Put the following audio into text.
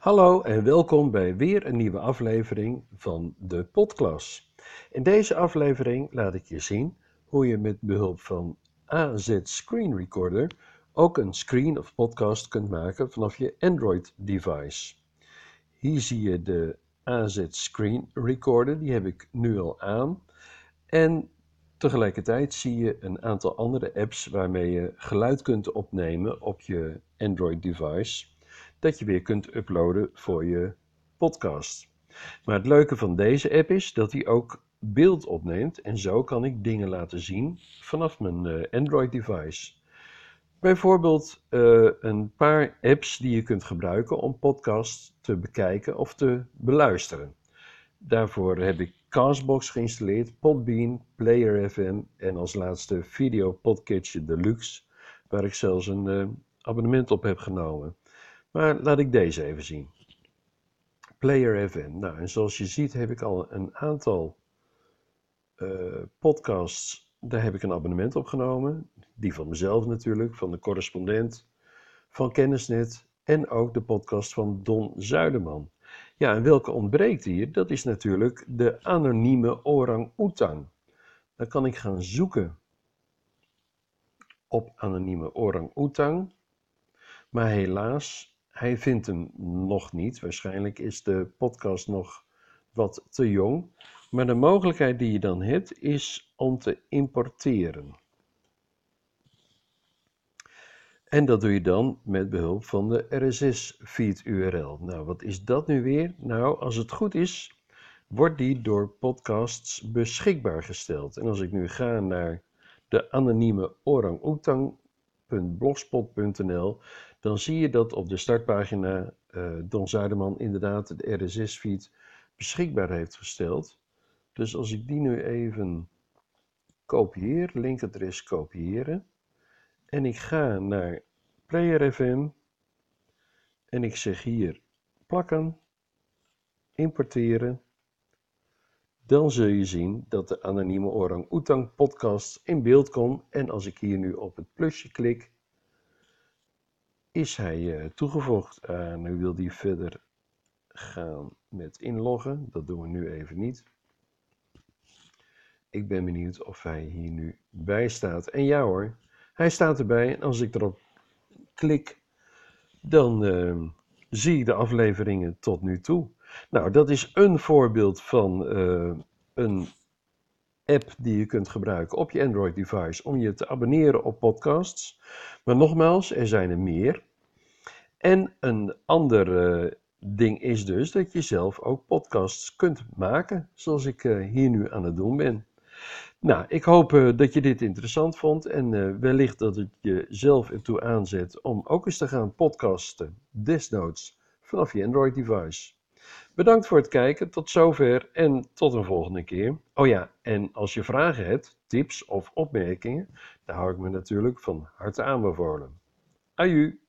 Hallo en welkom bij weer een nieuwe aflevering van de Podcast. In deze aflevering laat ik je zien hoe je met behulp van AZ Screen Recorder ook een screen of podcast kunt maken vanaf je Android device. Hier zie je de AZ Screen Recorder, die heb ik nu al aan. En tegelijkertijd zie je een aantal andere apps waarmee je geluid kunt opnemen op je Android device dat je weer kunt uploaden voor je podcast. Maar het leuke van deze app is dat hij ook beeld opneemt en zo kan ik dingen laten zien vanaf mijn eh, Android device. Bijvoorbeeld eh, een paar apps die je kunt gebruiken om podcasts te bekijken of te beluisteren. Daarvoor heb ik Castbox geïnstalleerd, Podbean, Player FM en als laatste Video Podcatcher Deluxe, waar ik zelfs een eh, abonnement op heb genomen. Maar laat ik deze even zien. Player FM. Nou, en zoals je ziet heb ik al een aantal eh, podcasts. Daar heb ik een abonnement op genomen. Die van mezelf natuurlijk, van de correspondent, van Kennisnet en ook de podcast van Don Zuiderman. Ja, en welke ontbreekt hier? Dat is natuurlijk de anonieme orang-oetang. Dan kan ik gaan zoeken op anonieme orang-oetang. Maar helaas hij vindt hem nog niet. Waarschijnlijk is de podcast nog wat te jong. Maar de mogelijkheid die je dan hebt is om te importeren. En dat doe je dan met behulp van de RSS-feed URL. Nou, wat is dat nu weer? Nou, als het goed is, wordt die door podcasts beschikbaar gesteld. En als ik nu ga naar de anonieme Orang Oetang Blogspot.nl. dan zie je dat op de startpagina eh, Don Zuiderman inderdaad de RSS-feed beschikbaar heeft gesteld. Dus als ik die nu even kopieer, linkadres kopiëren, en ik ga naar Player en ik zeg hier plakken, importeren dan zul je zien dat de anonieme Orang Oetang podcast in beeld komt. En als ik hier nu op het plusje klik, is hij eh, toegevoegd. Uh, nu wil hij verder gaan met inloggen. Dat doen we nu even niet. Ik ben benieuwd of hij hier nu bij staat. En ja hoor, hij staat erbij. En als ik erop klik, dan eh, zie de afleveringen tot nu toe. Nou, dat is een voorbeeld van eh, een app die je kunt gebruiken op je Android device om je te abonneren op podcasts. Maar nogmaals, er zijn er meer. En een ander eh, ding is dus dat je zelf ook podcasts kunt maken, zoals ik eh, hier nu aan het doen ben. Nou, ik hoop eh, dat je dit interessant vond en eh, wellicht dat het je zelf ertoe aanzet om ook eens te gaan podcasten, desnoods vanaf je Android device. Bedankt voor het kijken, tot zover en tot een volgende keer. Oh ja, en als je vragen hebt, tips of opmerkingen, dan hou ik me natuurlijk van harte aanbevolen. Aju!